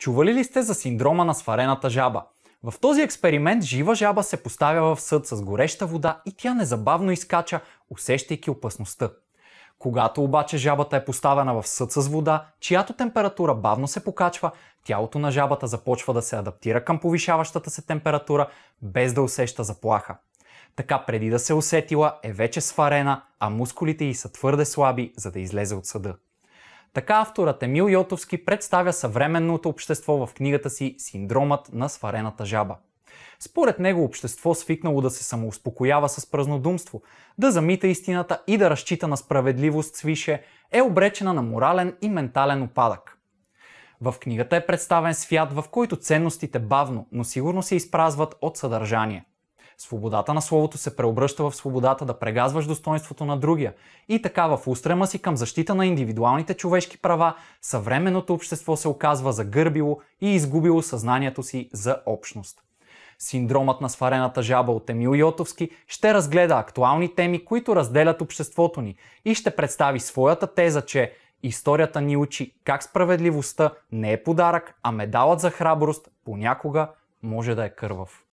Чували ли сте за синдрома на сварената жаба? В този експеримент жива жаба се поставя в съд с гореща вода и тя незабавно изкача, усещайки опасността. Когато обаче жабата е поставена в съд с вода, чиято температура бавно се покачва, тялото на жабата започва да се адаптира към повишаващата се температура, без да усеща заплаха. Така преди да се усетила е вече сварена, а мускулите й са твърде слаби, за да излезе от съда. Така авторът Емил Йотовски представя съвременното общество в книгата си Синдромът на сварената жаба. Според него общество свикнало да се самоуспокоява с празнодумство, да замита истината и да разчита на справедливост свише, е обречена на морален и ментален опадък. В книгата е представен свят, в който ценностите бавно, но сигурно се изпразват от съдържание. Свободата на словото се преобръща в свободата да прегазваш достоинството на другия. И така в устрема си към защита на индивидуалните човешки права, съвременното общество се оказва загърбило и изгубило съзнанието си за общност. Синдромът на сварената жаба от Емил Йотовски ще разгледа актуални теми, които разделят обществото ни и ще представи своята теза, че историята ни учи как справедливостта не е подарък, а медалът за храброст понякога може да е кървав.